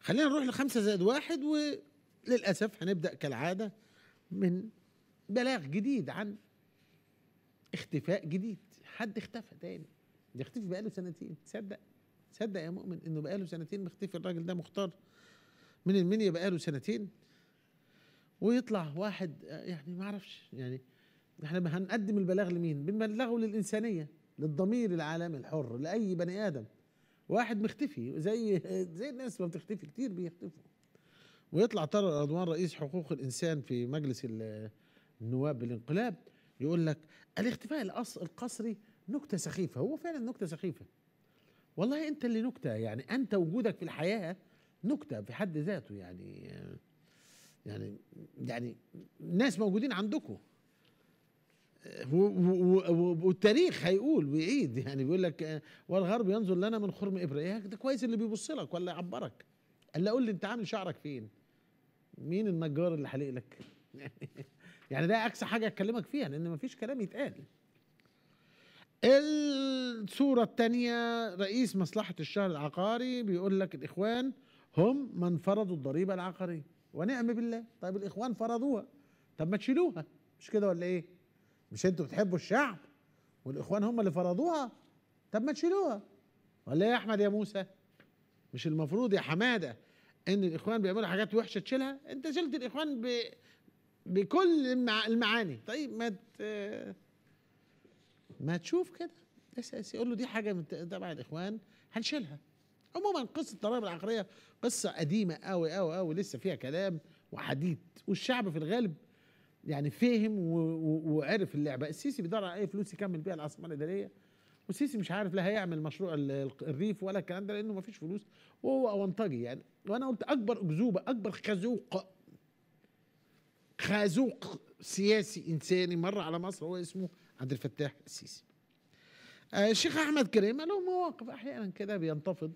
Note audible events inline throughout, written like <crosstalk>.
خلينا نروح لخمسة زائد واحد وللأسف هنبدأ كالعادة من بلاغ جديد عن اختفاء جديد حد اختفى تاني بيختفي بقاله سنتين تصدق تصدق يا مؤمن انه بقاله سنتين مختفي الراجل ده مختار من المنيا بقاله سنتين ويطلع واحد يعني ما اعرفش يعني احنا هنقدم البلاغ لمين؟ بنبلغه للانسانيه للضمير العالمي الحر لاي بني ادم واحد مختفي زي <laughs> زي الناس ما بتختفي كتير بيختفوا ويطلع طارق رضوان رئيس حقوق الانسان في مجلس النواب بالانقلاب يقول لك الاختفاء القسري نكته سخيفه هو فعلا نكته سخيفه والله انت اللي نكته يعني انت وجودك في الحياه نكته في حد ذاته يعني يعني يعني ناس موجودين عندكم والتاريخ هيقول ويعيد يعني بيقول لك والغرب ينظر لنا من خرم ابره إيه، ده كويس اللي بيبص لك ولا يعبرك الا قول لي انت عامل شعرك فين مين النجار اللي حلق لك <laughs> يعني ده اقصى حاجه اتكلمك فيها لان مفيش كلام يتقال الصورة الثانية رئيس مصلحة الشهر العقاري بيقول لك الإخوان هم من فرضوا الضريبة العقارية ونعم بالله طيب الإخوان فرضوها طب ما تشيلوها مش كده ولا إيه؟ مش انتوا بتحبوا الشعب والاخوان هم اللي فرضوها طب ما تشيلوها ولا يا احمد يا موسى مش المفروض يا حماده ان الاخوان بيعملوا حاجات وحشه تشيلها انت شلت الاخوان ب... بكل المعاني طيب ما ت... ما تشوف كده اساسي يقول له دي حاجه من تبع الاخوان هنشيلها عموما قصه الضرائب العقاريه قصه قديمه قوي قوي قوي لسه فيها كلام وحديث والشعب في الغالب يعني فهم وعرف اللعبه السيسي بيدور على اي فلوس يكمل بيها العاصمه الاداريه والسيسي مش عارف لا هيعمل مشروع الريف ولا الكلام ده لانه ما فيش فلوس وهو اونطجي يعني وانا قلت اكبر اكذوبه اكبر خازوق خازوق سياسي انساني مر على مصر هو اسمه عبد الفتاح السيسي آه، الشيخ احمد كريم له مواقف احيانا كده بينتفض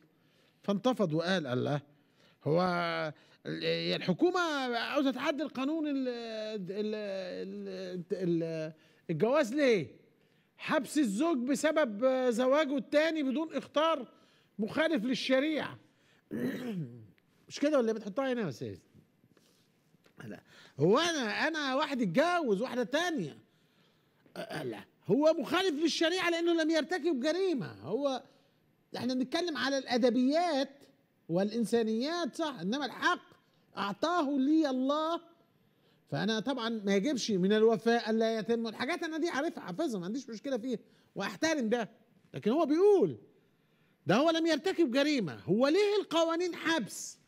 فانتفض وقال الله هو الحكومه عاوزه تعدل قانون ال ال ال الجواز ليه؟ حبس الزوج بسبب زواجه الثاني بدون اختار مخالف للشريعه <clears throat> مش كده ولا إيه؟ بتحطها هنا يا استاذ؟ لا هو انا انا واحد اتجوز واحده ثانية أه، لا هو مخالف للشريعه لانه لم يرتكب جريمه هو احنا بنتكلم على الادبيات والانسانيات صح انما الحق اعطاه لي الله فانا طبعا ما يجبش من الوفاء الا يتم الحاجات انا دي عارفها حافظها ما عنديش مشكله فيها واحترم ده لكن هو بيقول ده هو لم يرتكب جريمه هو ليه القوانين حبس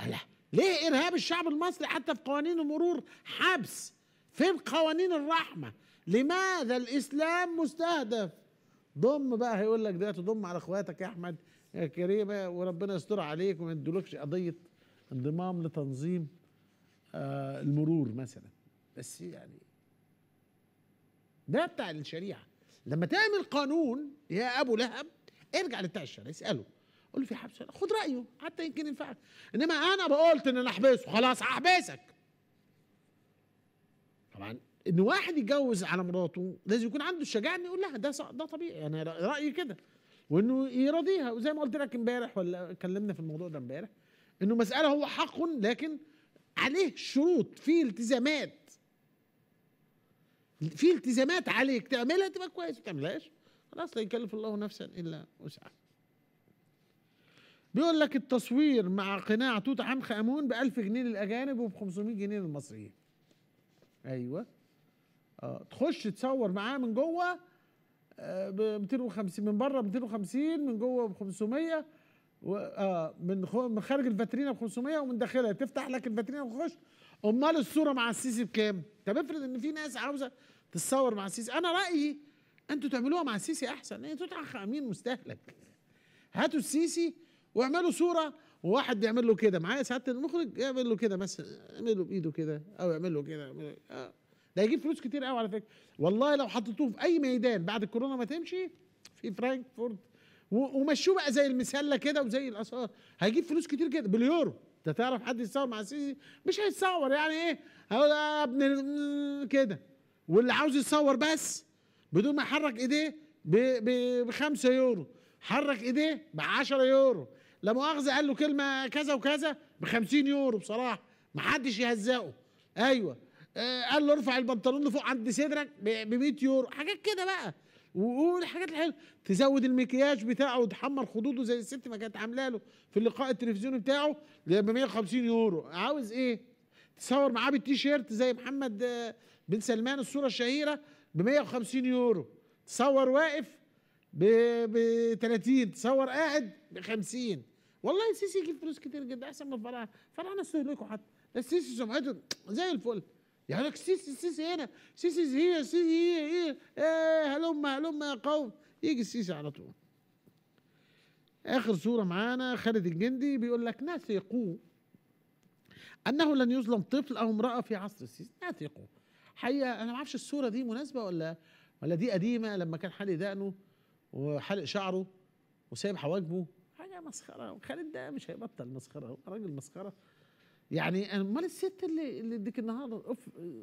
ألا ليه ارهاب الشعب المصري حتى في قوانين المرور حبس فين قوانين الرحمه لماذا الاسلام مستهدف ضم بقى هيقول لك ده تضم على اخواتك يا احمد يا كريمه وربنا يستر عليك وما يدولكش قضيه انضمام لتنظيم آه، المرور مثلا بس يعني ده بتاع الشريعه لما تعمل قانون يا ابو لهب ارجع لبتاع الشريعه اساله قول له في حبس خد رايه حتى يمكن ينفعك انما انا بقولت ان انا احبسه خلاص هحبسك طبعا ان واحد يتجوز على مراته لازم يكون عنده الشجاعه انه يقول لها ده ده طبيعي انا رايي كده وانه يراضيها وزي ما قلت لك امبارح ولا اتكلمنا في الموضوع ده امبارح انه مساله هو حق لكن عليه شروط في التزامات في التزامات عليك تعملها تبقى كويس ما تعملهاش خلاص لا يكلف الله نفسا الا وسعها بيقول لك التصوير مع قناع توت عنخ امون ب 1000 جنيه للاجانب وب 500 جنيه للمصريين ايوه اه تخش تصور معاه من جوه آه، ب 250 من بره ب 250 من جوه ب 500 و آه من من خارج الفاترينا ب 500 ومن داخلها تفتح لك الفاترينا وتخش امال الصوره مع السيسي بكام؟ طب افرض ان في ناس عاوزه تتصور مع السيسي انا رايي انتوا تعملوها مع السيسي احسن انتوا إيه، امين مستهلك هاتوا السيسي واعملوا صوره وواحد يعمل له كده معايا سعاده المخرج يعمل له كده مثلا يعمل له بايده كده او يعمل له كده آه. ده يجيب فلوس كتير قوي على فكره والله لو حطيتوه في اي ميدان بعد الكورونا ما تمشي في فرانكفورت ومشوه بقى زي المسله كده وزي الاثار هيجيب فلوس كتير جدا باليورو انت تعرف حد يتصور مع السيسي مش هيتصور يعني ايه هقول آه، يا ابن كده واللي عاوز يتصور بس بدون ما يحرك ايديه ب 5 يورو حرك ايديه ب 10 يورو لا مؤاخذه قال له كلمه كذا وكذا ب 50 يورو بصراحه ما حدش يهزقه ايوه آه، قال له ارفع البنطلون لفوق عند صدرك ب 100 يورو حاجات كده بقى وقول حاجات الحلوه تزود المكياج بتاعه وتحمر خدوده زي الست ما كانت عامله له في اللقاء التلفزيوني بتاعه ب 150 يورو عاوز ايه تصور معاه بالتيشيرت زي محمد آه، بن سلمان الصوره الشهيره ب 150 يورو تصور واقف ب 30 تصور قاعد ب 50 والله السيسي يجيب فلوس كتير جدا احسن من الفراعنه الفراعنه سهلكوا حتى السيسي سمعته زي الفل يقول يعني لك السيسي السيسي هنا السيسي هي السيسي هي هي ايه هلم هلم يا قوم يجي السيسي على طول اخر صوره معانا خالد الجندي بيقول لك نثقوا انه لن يظلم طفل او امراه في عصر السيسي نثقوا حقيقه انا ما اعرفش الصوره دي مناسبه ولا ولا دي قديمه لما كان حالق دقنه وحالق شعره وسايب حواجبه حاجه مسخره وخالد ده مش هيبطل مسخره هو راجل مسخره يعني امال الست اللي اللي ديك النهارده اوف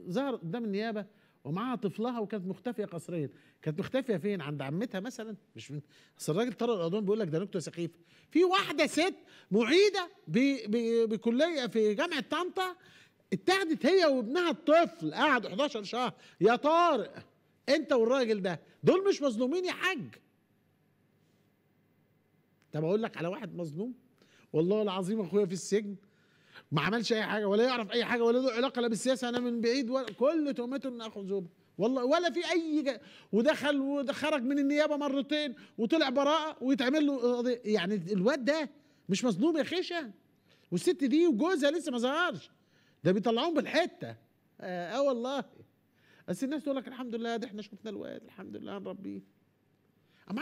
ظهر قدام النيابه ومعاها طفلها وكانت مختفيه قسريا كانت مختفيه فين عند عمتها مثلا مش من اصل الراجل طارق القضون بيقول لك ده نكته سخيفه في واحده ست معيده بكليه في جامعه طنطا اتاخدت هي وابنها الطفل قعد 11 شهر يا طارق انت والراجل ده دول مش مظلومين يا حاج طب اقول لك على واحد مظلوم والله العظيم اخويا في السجن ما عملش اي حاجه ولا يعرف اي حاجه ولا له علاقه لا بالسياسه انا من بعيد ولا كل تهمته ان اخو زوبه والله ولا في اي جا... ودخل وخرج من النيابه مرتين وطلع براءه ويتعمل له يعني الواد ده مش مظلوم يا خيشه والست دي وجوزها لسه ما ظهرش ده بيطلعوهم بالحته اه, آه والله بس الناس تقول لك الحمد لله ده احنا شفنا الواد الحمد لله هنربيه